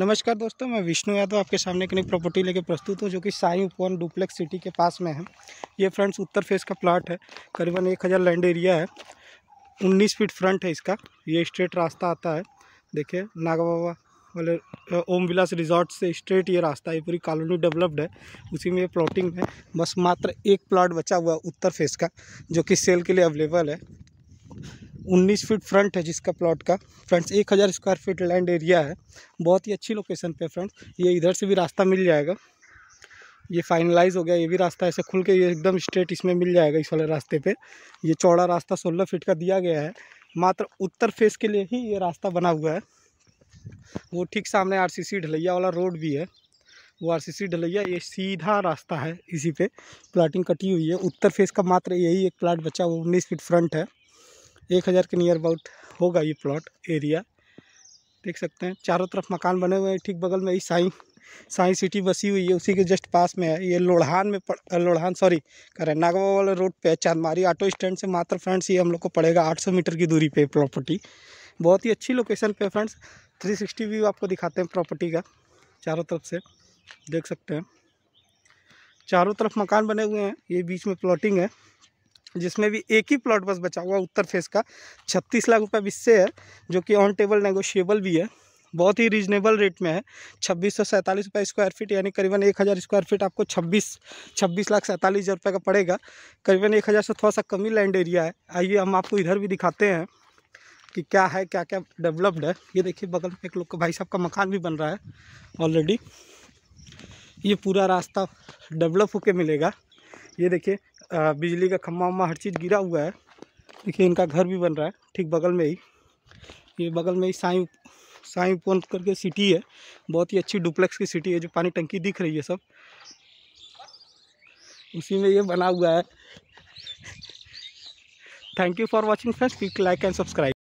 नमस्कार दोस्तों मैं विष्णु यादव आपके सामने एक नई प्रॉपर्टी लेके प्रस्तुत हूँ जो कि साई उपवन डुप्लेक्स सिटी के पास में है ये फ्रेंड्स उत्तर फेस का प्लाट है करीबन एक हज़ार लैंड एरिया है उन्नीस फीट फ्रंट है इसका ये स्ट्रेट रास्ता आता है देखिए नागा बाबा वाले ओम विलास रिजॉर्ट से स्ट्रेट ये रास्ता है पूरी कॉलोनी डेवलप्ड है उसी में ये प्लॉटिंग है बस मात्र एक प्लाट बचा हुआ है उत्तर फेस का जो कि सेल के लिए अवेलेबल है 19 फीट फ्रंट है जिसका प्लॉट का friends 1000 square feet land area है बहुत ही अच्छी लोकेशन पे फ्रेंड्स ये इधर से भी रास्ता मिल जाएगा ये फाइनलाइज हो गया ये भी रास्ता ऐसे खुल के ये एकदम स्ट्रेट इसमें मिल जाएगा इस वाले रास्ते पे ये चौड़ा रास्ता सोलह फिट का दिया गया है मात्र उत्तर फेस के लिए ही ये रास्ता बना हुआ है वो ठीक सामने आर ढलैया वाला रोड भी है वो आर ढलैया ये सीधा रास्ता है इसी पे प्लाटिंग कटी हुई है उत्तर फेस का मात्र यही एक प्लाट बचा वो उन्नीस फीट फ्रंट है एक हज़ार के नियर अबाउट होगा ये प्लॉट एरिया देख सकते हैं चारों तरफ मकान बने हुए हैं ठीक बगल में ही साई साई सिटी बसी हुई है उसी के जस्ट पास में है ये लोढ़ान में पड़ लोढ़ान सॉरी करें नागवा वाले रोड पे चांदमारी ऑटो स्टैंड से मात्र फ्रेंड्स ये हम लोग को पड़ेगा 800 मीटर की दूरी पे प्रॉपर्टी बहुत ही अच्छी लोकेशन पे फ्रेंड्स 360 व्यू आपको दिखाते हैं प्रॉपर्टी का चारों तरफ से देख सकते हैं चारों तरफ मकान बने हुए हैं ये बीच में प्लॉटिंग है जिसमें भी एक ही प्लॉट बस बचा हुआ उत्तर फेस का छत्तीस लाख रुपये से है जो कि ऑन टेबल नेगोशिएबल भी है बहुत ही रीजनेबल रेट में है छब्बीस सौ सैंतालीस रुपये स्क्वायर फीट यानी करीबन एक हज़ार स्क्वायर फीट आपको छब्बीस छब्बीस लाख सैंतालीस हज़ार रुपये का पड़ेगा करीबन एक हज़ार से थोड़ा सा कमी लैंड एरिया है आइए हम आपको इधर भी दिखाते हैं कि क्या है क्या क्या डेवलप्ड है ये देखिए बगल में एक लोग का भाई साहब का मकान भी बन रहा है ऑलरेडी ये पूरा रास्ता डेवलप होके मिलेगा ये देखिए बिजली का खम्मा उम्मा हर चीज़ गिरा हुआ है देखिए इनका घर भी बन रहा है ठीक बगल में ही ये बगल में ही साई साई पोन करके सिटी है बहुत ही अच्छी डुप्लेक्स की सिटी है जो पानी टंकी दिख रही है सब उसी में ये बना हुआ है thank you for watching friends click like and subscribe